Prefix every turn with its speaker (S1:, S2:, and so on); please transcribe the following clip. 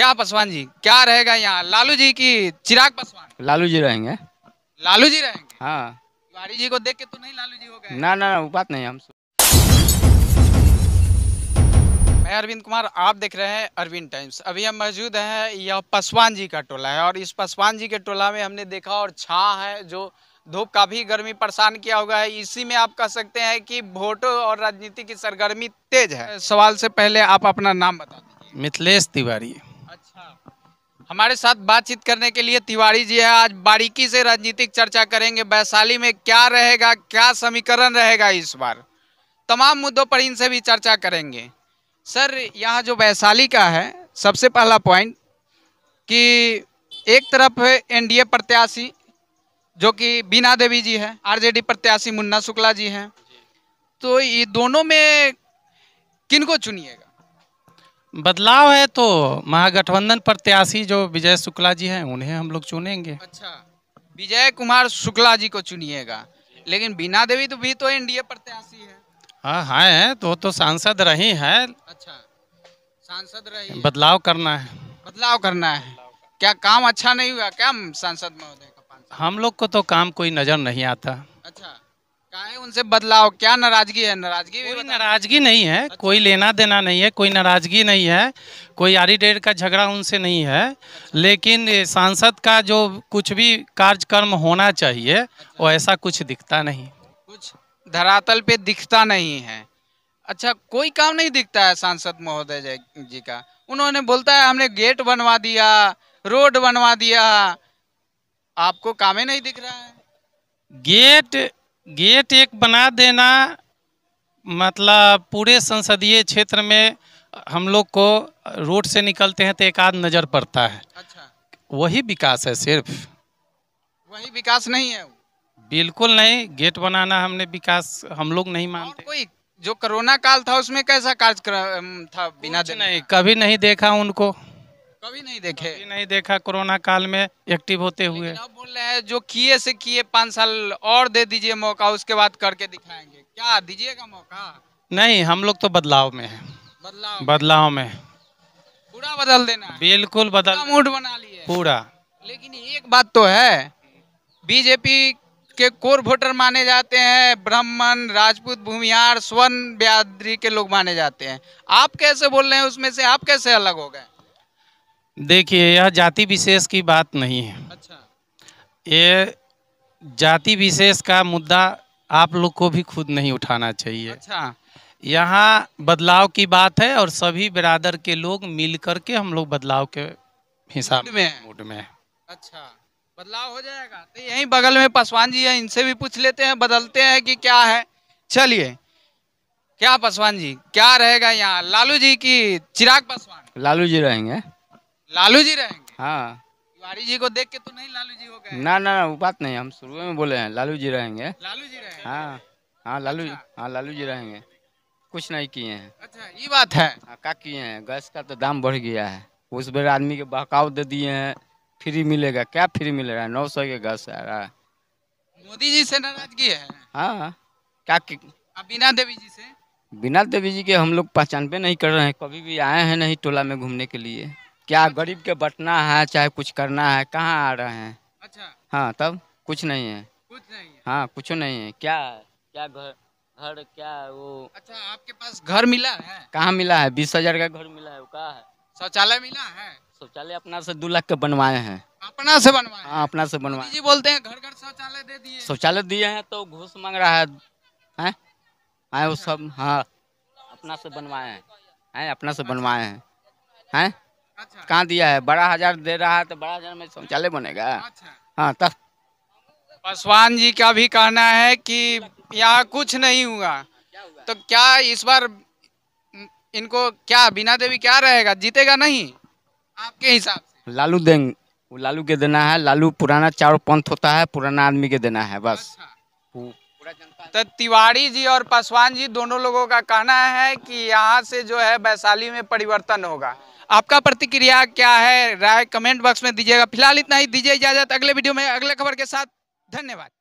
S1: क्या पासवान जी क्या रहेगा यहाँ लालू जी की चिराग पासवान
S2: लालू जी रहेंगे
S1: लालू जी रहेंगे हाँ तिवारी जी को देख के तो नहीं
S2: लालू जी हो गए ना ना ना बात नहीं हम
S1: मैं अरविंद कुमार आप देख रहे हैं अरविंद टाइम्स अभी हम मौजूद हैं यह पासवान जी का टोला है और इस पासवान जी के टोला में हमने देखा और छा है जो धूप काफ़ी गर्मी परेशान किया हुआ है इसी में आप कह सकते हैं कि वोट और राजनीति की सरगर्मी तेज है सवाल से पहले आप अपना नाम बता दीजिए मिथिलेश तिवारी हमारे साथ बातचीत करने के लिए तिवारी जी है आज बारीकी से राजनीतिक चर्चा करेंगे वैशाली में क्या रहेगा क्या समीकरण रहेगा इस बार तमाम मुद्दों पर इनसे भी चर्चा करेंगे सर यहाँ जो वैशाली का है सबसे पहला पॉइंट कि एक तरफ है एनडीए प्रत्याशी जो कि बीना देवी जी है आरजेडी प्रत्याशी मुन्ना शुक्ला जी हैं तो ये दोनों में किनको चुनिएगा
S3: बदलाव है तो महागठबंधन प्रत्याशी जो विजय शुक्ला जी हैं उन्हें हम लोग चुनेंगे अच्छा
S1: विजय कुमार शुक्ला जी को चुनिएगा लेकिन बीना देवी तो भी तो एनडीए प्रत्याशी
S3: है हाँ हाँ है तो तो सांसद रही है
S1: अच्छा सांसद
S3: रही बदलाव करना है
S1: बदलाव करना है क्या काम अच्छा नहीं हुआ क्या सांसद महोदय
S3: हम लोग को तो काम कोई नजर नहीं आता काहे उनसे बदलाव क्या नाराजगी है नाराजगी कोई नाराजगी नहीं है अच्छा। कोई लेना देना नहीं है कोई नाराजगी नहीं है कोई आरी डेढ़ का झगड़ा उनसे नहीं है अच्छा। लेकिन सांसद का जो कुछ भी कार्यक्रम होना चाहिए अच्छा। वो ऐसा कुछ दिखता नहीं कुछ धरातल पे दिखता
S1: नहीं है अच्छा कोई काम नहीं दिखता है सांसद महोदय जी का उन्होंने बोलता है हमने गेट बनवा दिया रोड बनवा दिया आपको कामें नहीं दिख
S3: रहा है गेट गेट एक बना देना मतलब पूरे संसदीय क्षेत्र में हम लोग को रोड से निकलते हैं तो एक आध नज़र पड़ता है अच्छा वही विकास है सिर्फ
S1: वही विकास नहीं है
S3: बिल्कुल नहीं गेट बनाना हमने विकास हम लोग नहीं मानते
S1: कोई जो कोरोना काल था उसमें कैसा कार्यक्रम था बिना नहीं
S3: कभी नहीं देखा उनको कभी नहीं देखे कभी नहीं देखा कोरोना काल में एक्टिव होते हुए आप बोल
S1: रहे हैं जो किए से किए पाँच साल और दे दीजिए मौका उसके बाद करके दिखाएंगे क्या दीजिएगा मौका
S3: नहीं हम लोग तो बदलाव में है बदलाव बदलाव में पूरा बदल देना बिल्कुल बदल मूड बना लिए पूरा लेकिन एक बात तो है
S1: बीजेपी के कोर वोटर माने जाते हैं ब्राह्मण राजपूत भूमिहार स्वर्ण ब्यादरी के लोग माने जाते हैं आप कैसे बोल रहे हैं उसमें से आप कैसे अलग हो गए
S3: देखिए यह जाति विशेष की बात नहीं है अच्छा ये जाति विशेष का मुद्दा आप लोग को भी खुद नहीं उठाना चाहिए अच्छा यहाँ बदलाव की बात है और सभी बिरादर के लोग मिल करके हम लोग बदलाव के हिसाब में मूड में
S1: अच्छा बदलाव हो जाएगा तो यहीं बगल में पासवान जी हैं इनसे भी पूछ लेते हैं बदलते हैं कि क्या है चलिए क्या पासवान जी क्या रहेगा यहाँ लालू जी की चिराग
S2: पासवान लालू जी रहेंगे लालू जी रहेंगे हाँ
S1: तिवारी जी को देख के तो नहीं
S2: लालू जी हो गए ना ना वो बात नहीं हम शुरू में बोले हैं लालू जी रहेंगे लालू जी रहेंगे हाँ हाँ लालू अच्छा। हाँ लालू जी रहेंगे कुछ नहीं किए हैं अच्छा ये बात है हाँ, क्या किए हैं गैस का तो दाम बढ़ गया है उस बार आदमी के बहकाव दे दिए हैं फ्री मिलेगा क्या फ्री मिल रहा है नौ सौ के गैस आ रहा है
S1: मोदी जी से नाराजगी है
S2: हाँ, हाँ। क्या
S1: बीना देवी
S3: जी से
S2: बिना देवी जी के हम लोग पहचान पे नहीं कर रहे हैं कभी भी आए हैं नहीं टोला में घूमने के लिए क्या गरीब के बटना है चाहे कुछ करना है कहाँ आ रहे हैं अच्छा हाँ तब कुछ नहीं है कुछ नहीं है हाँ कुछ नहीं है क्या क्या घर घर क्या वो अच्छा आपके पास घर मिला है कहाँ मिला है बीस हजार का घर मिला है वो कहा है शौचालय मिला है शौचालय अपना से दो लाख के बनवाए हैं अपना से बनवाए हाँ अपना से बनवाए जी बोलते हैं घर घर शौचालय दे दिए शौचालय दिए हैं तो घूस मांग रहा है हैं हैं वो सब हाँ अपना से बनवाए हैं हैं अपना से बनवाए हैं हैं अच्छा। कहाँ दिया है बड़ा हजार दे रहा है तो बड़ा हजार में शौचालय बनेगा अच्छा। हाँ तब
S1: पासवान जी का भी कहना है कि यहाँ कुछ नहीं हुआ तो क्या इस बार इनको क्या बिना देवी क्या रहेगा जीतेगा नहीं आपके हिसाब
S2: से लालू देंगे वो लालू के देना है लालू पुराना चारों पंथ होता है पुराना आदमी के देना है बस अच्छा।
S1: तो तिवारी जी और पासवान जी दोनों लोगों का कहना है कि यहाँ से जो है वैशाली में परिवर्तन होगा आपका प्रतिक्रिया क्या है राय कमेंट बॉक्स में दीजिएगा फिलहाल इतना ही दीजिए इजाजत अगले वीडियो में अगले खबर के साथ धन्यवाद